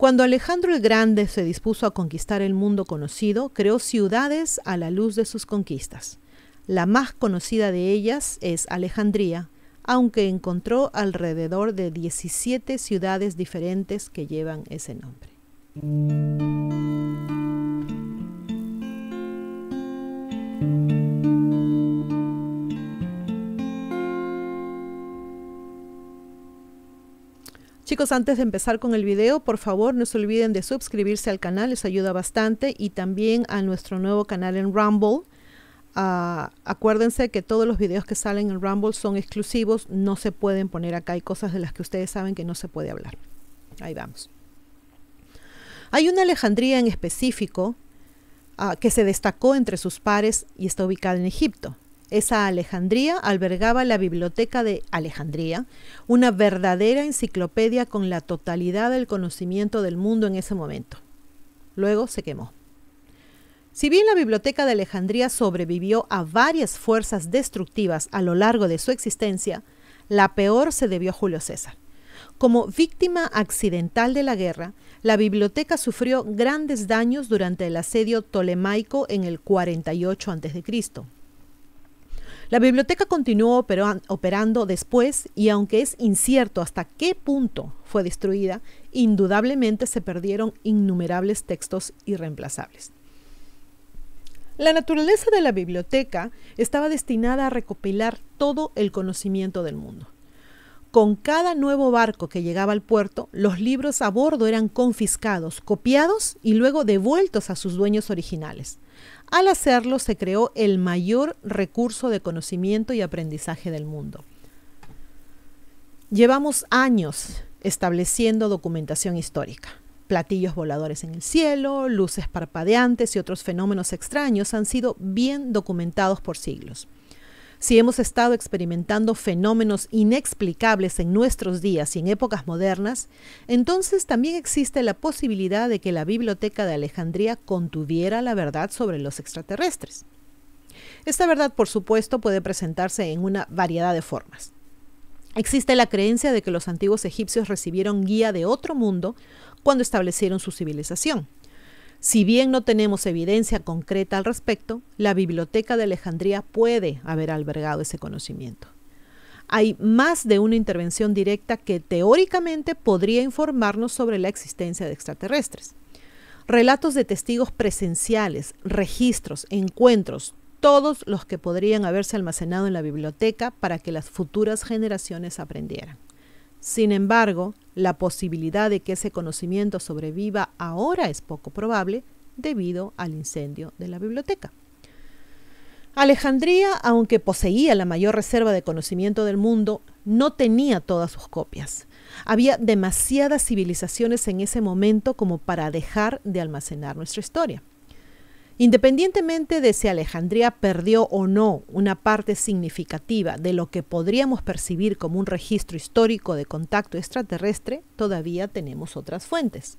Cuando Alejandro el Grande se dispuso a conquistar el mundo conocido, creó ciudades a la luz de sus conquistas. La más conocida de ellas es Alejandría, aunque encontró alrededor de 17 ciudades diferentes que llevan ese nombre. Chicos, antes de empezar con el video, por favor no se olviden de suscribirse al canal, les ayuda bastante, y también a nuestro nuevo canal en Rumble. Ah, acuérdense que todos los videos que salen en Rumble son exclusivos, no se pueden poner acá, hay cosas de las que ustedes saben que no se puede hablar. Ahí vamos. Hay una Alejandría en específico ah, que se destacó entre sus pares y está ubicada en Egipto. Esa Alejandría albergaba la biblioteca de Alejandría, una verdadera enciclopedia con la totalidad del conocimiento del mundo en ese momento. Luego se quemó. Si bien la biblioteca de Alejandría sobrevivió a varias fuerzas destructivas a lo largo de su existencia, la peor se debió a Julio César. Como víctima accidental de la guerra, la biblioteca sufrió grandes daños durante el asedio tolemaico en el 48 a.C. La biblioteca continuó operando después y aunque es incierto hasta qué punto fue destruida, indudablemente se perdieron innumerables textos irreemplazables. La naturaleza de la biblioteca estaba destinada a recopilar todo el conocimiento del mundo. Con cada nuevo barco que llegaba al puerto, los libros a bordo eran confiscados, copiados y luego devueltos a sus dueños originales. Al hacerlo se creó el mayor recurso de conocimiento y aprendizaje del mundo. Llevamos años estableciendo documentación histórica. Platillos voladores en el cielo, luces parpadeantes y otros fenómenos extraños han sido bien documentados por siglos. Si hemos estado experimentando fenómenos inexplicables en nuestros días y en épocas modernas, entonces también existe la posibilidad de que la Biblioteca de Alejandría contuviera la verdad sobre los extraterrestres. Esta verdad, por supuesto, puede presentarse en una variedad de formas. Existe la creencia de que los antiguos egipcios recibieron guía de otro mundo cuando establecieron su civilización. Si bien no tenemos evidencia concreta al respecto, la Biblioteca de Alejandría puede haber albergado ese conocimiento. Hay más de una intervención directa que teóricamente podría informarnos sobre la existencia de extraterrestres. Relatos de testigos presenciales, registros, encuentros, todos los que podrían haberse almacenado en la biblioteca para que las futuras generaciones aprendieran. Sin embargo, la posibilidad de que ese conocimiento sobreviva ahora es poco probable debido al incendio de la biblioteca. Alejandría, aunque poseía la mayor reserva de conocimiento del mundo, no tenía todas sus copias. Había demasiadas civilizaciones en ese momento como para dejar de almacenar nuestra historia. Independientemente de si Alejandría perdió o no una parte significativa de lo que podríamos percibir como un registro histórico de contacto extraterrestre, todavía tenemos otras fuentes.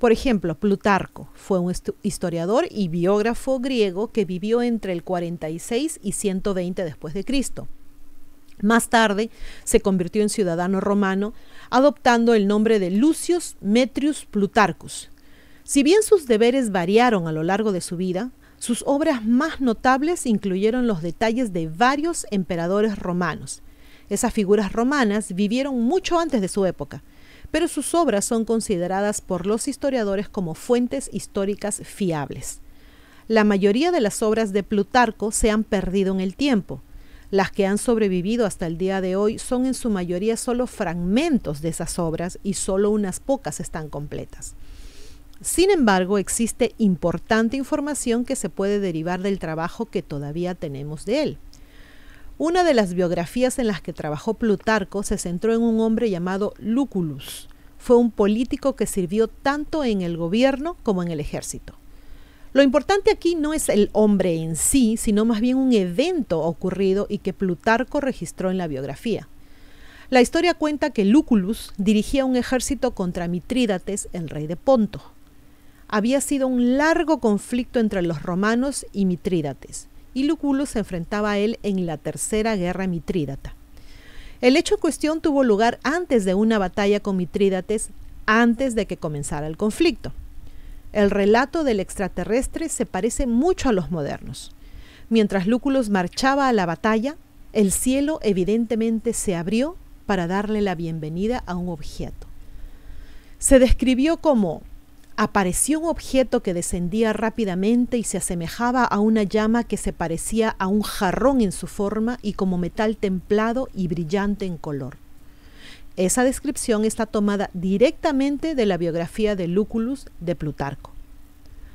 Por ejemplo, Plutarco fue un historiador y biógrafo griego que vivió entre el 46 y 120 después de Cristo. Más tarde se convirtió en ciudadano romano, adoptando el nombre de Lucius Metrius Plutarcus, si bien sus deberes variaron a lo largo de su vida, sus obras más notables incluyeron los detalles de varios emperadores romanos. Esas figuras romanas vivieron mucho antes de su época, pero sus obras son consideradas por los historiadores como fuentes históricas fiables. La mayoría de las obras de Plutarco se han perdido en el tiempo. Las que han sobrevivido hasta el día de hoy son en su mayoría solo fragmentos de esas obras y solo unas pocas están completas. Sin embargo, existe importante información que se puede derivar del trabajo que todavía tenemos de él. Una de las biografías en las que trabajó Plutarco se centró en un hombre llamado Luculus. Fue un político que sirvió tanto en el gobierno como en el ejército. Lo importante aquí no es el hombre en sí, sino más bien un evento ocurrido y que Plutarco registró en la biografía. La historia cuenta que Luculus dirigía un ejército contra Mitrídates, el rey de Ponto había sido un largo conflicto entre los romanos y Mitrídates, y Lúculo se enfrentaba a él en la tercera guerra mitrídata. El hecho en cuestión tuvo lugar antes de una batalla con Mitrídates, antes de que comenzara el conflicto. El relato del extraterrestre se parece mucho a los modernos. Mientras Lúculos marchaba a la batalla, el cielo evidentemente se abrió para darle la bienvenida a un objeto. Se describió como apareció un objeto que descendía rápidamente y se asemejaba a una llama que se parecía a un jarrón en su forma y como metal templado y brillante en color. Esa descripción está tomada directamente de la biografía de Lucullus de Plutarco.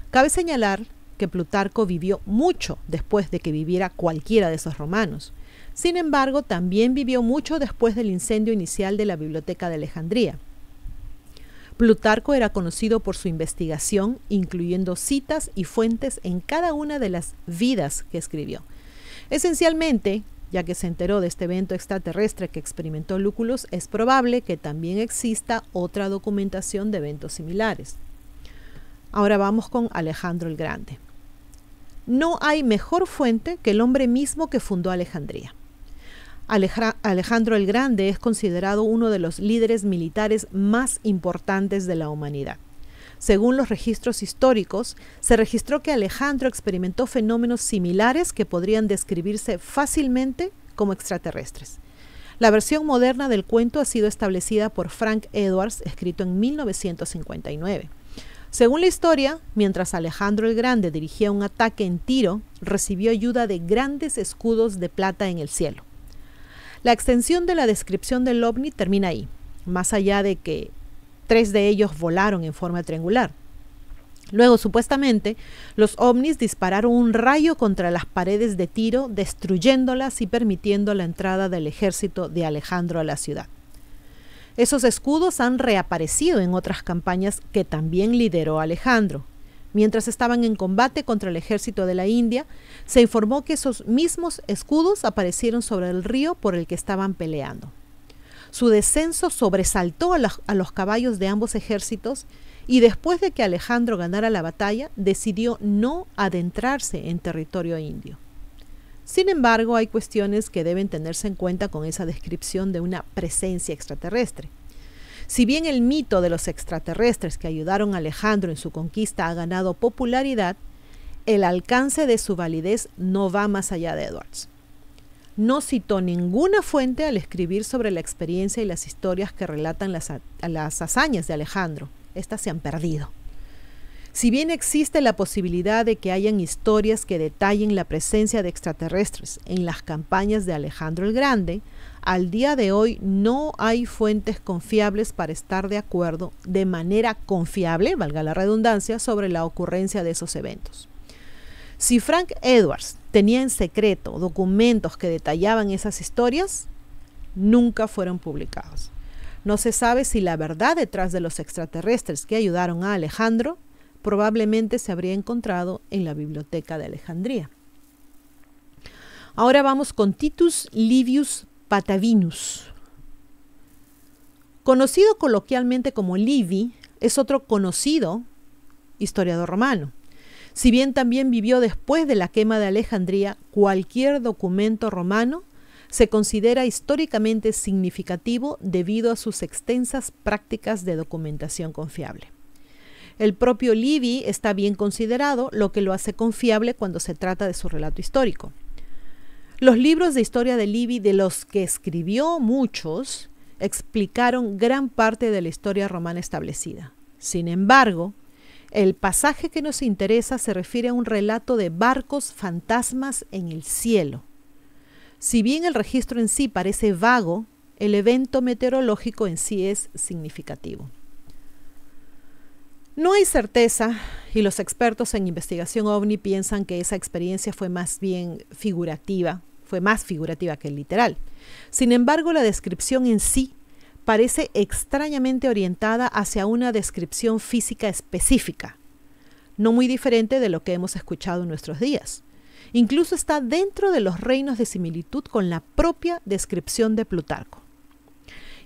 Cabe señalar que Plutarco vivió mucho después de que viviera cualquiera de esos romanos. Sin embargo, también vivió mucho después del incendio inicial de la Biblioteca de Alejandría. Plutarco era conocido por su investigación, incluyendo citas y fuentes en cada una de las vidas que escribió. Esencialmente, ya que se enteró de este evento extraterrestre que experimentó Lúculos, es probable que también exista otra documentación de eventos similares. Ahora vamos con Alejandro el Grande. No hay mejor fuente que el hombre mismo que fundó Alejandría. Alejandro el Grande es considerado uno de los líderes militares más importantes de la humanidad. Según los registros históricos, se registró que Alejandro experimentó fenómenos similares que podrían describirse fácilmente como extraterrestres. La versión moderna del cuento ha sido establecida por Frank Edwards, escrito en 1959. Según la historia, mientras Alejandro el Grande dirigía un ataque en tiro, recibió ayuda de grandes escudos de plata en el cielo. La extensión de la descripción del ovni termina ahí, más allá de que tres de ellos volaron en forma triangular. Luego, supuestamente, los ovnis dispararon un rayo contra las paredes de tiro, destruyéndolas y permitiendo la entrada del ejército de Alejandro a la ciudad. Esos escudos han reaparecido en otras campañas que también lideró Alejandro, Mientras estaban en combate contra el ejército de la India, se informó que esos mismos escudos aparecieron sobre el río por el que estaban peleando. Su descenso sobresaltó a, los caballos de ambos ejércitos y después de que Alejandro ganara la batalla, decidió no adentrarse en territorio indio. Sin embargo, hay cuestiones que deben tenerse en cuenta con esa descripción de una presencia extraterrestre. Si bien el mito de los extraterrestres que ayudaron a Alejandro en su conquista ha ganado popularidad, el alcance de su validez no va más allá de Edwards. No citó ninguna fuente al escribir sobre la experiencia y las historias que relatan las, hazañas de Alejandro. Estas se han perdido. Si bien existe la posibilidad de que hayan historias que detallen la presencia de extraterrestres en las campañas de Alejandro el Grande, al día de hoy no hay fuentes confiables para estar de acuerdo de manera confiable, valga la redundancia, sobre la ocurrencia de esos eventos. Si Frank Edwards tenía en secreto documentos que detallaban esas historias, nunca fueron publicados. No se sabe si la verdad detrás de los extraterrestres que ayudaron a Alejandro probablemente se habría encontrado en la biblioteca de Alejandría. Ahora vamos con Titus Livius Patavinus. Conocido coloquialmente como Livy, es otro conocido historiador romano. Si bien también vivió después de la quema de Alejandría, cualquier documento romano se considera históricamente significativo debido a sus extensas prácticas de documentación confiable. El propio Livy está bien considerado, lo que lo hace confiable cuando se trata de su relato histórico. Los libros de historia de Livy, de los que escribió muchos, explicaron gran parte de la historia romana establecida. Sin embargo, el pasaje que nos interesa se refiere a un relato de barcos fantasmas en el cielo. Si bien el registro en sí parece vago, el evento meteorológico en sí es significativo. No hay certeza y los expertos en investigación ovni piensan que esa experiencia fue más bien figurativa, fue más figurativa que literal. Sin embargo, la descripción en sí parece extrañamente orientada hacia una descripción física específica, no muy diferente de lo que hemos escuchado en nuestros días. Incluso está dentro de los reinos de similitud con la propia descripción de Plutarco.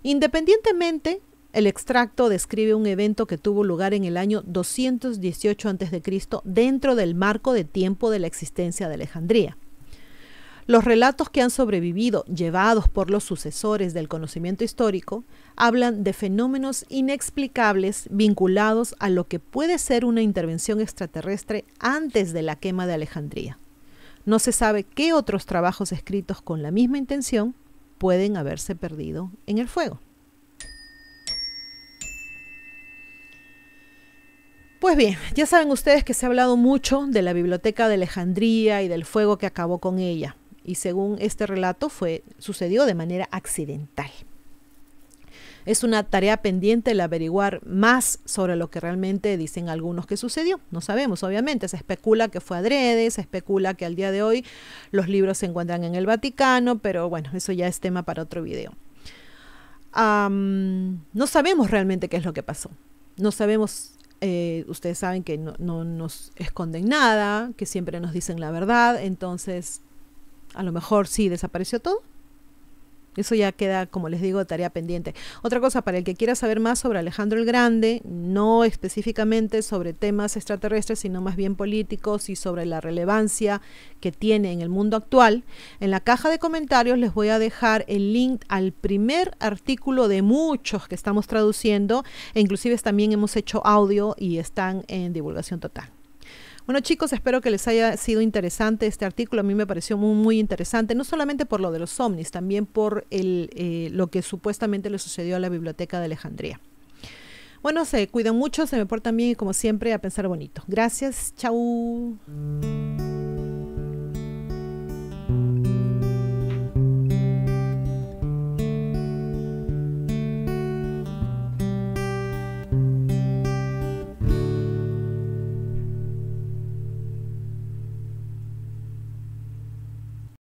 Independientemente el extracto describe un evento que tuvo lugar en el año 218 a.C. dentro del marco de tiempo de la existencia de Alejandría. Los relatos que han sobrevivido, llevados por los sucesores del conocimiento histórico, hablan de fenómenos inexplicables vinculados a lo que puede ser una intervención extraterrestre antes de la quema de Alejandría. No se sabe qué otros trabajos escritos con la misma intención pueden haberse perdido en el fuego. Pues bien, ya saben ustedes que se ha hablado mucho de la biblioteca de Alejandría y del fuego que acabó con ella, y según este relato fue sucedió de manera accidental. Es una tarea pendiente el averiguar más sobre lo que realmente dicen algunos que sucedió. No sabemos, obviamente, se especula que fue adrede, se especula que al día de hoy los libros se encuentran en el Vaticano, pero bueno, eso ya es tema para otro video. no sabemos realmente qué es lo que pasó. No sabemos eh, ustedes saben que no, no, nos esconden nada, que siempre nos dicen la verdad, entonces a lo mejor sí desapareció todo, eso ya queda, como les digo, tarea pendiente. Otra cosa, para el que quiera saber más sobre Alejandro el Grande, no específicamente sobre temas extraterrestres, sino más bien políticos y sobre la relevancia que tiene en el mundo actual, en la caja de comentarios les voy a dejar el link al primer artículo de muchos que estamos traduciendo, e inclusive también hemos hecho audio y están en divulgación total. Bueno, chicos, espero que les haya sido interesante este artículo. A mí me pareció muy, muy interesante, no solamente por lo de los ovnis, también por el, eh, lo que supuestamente le sucedió a la Biblioteca de Alejandría. Bueno, se cuidan mucho, se me portan bien y como siempre, a pensar bonito. Gracias, chau.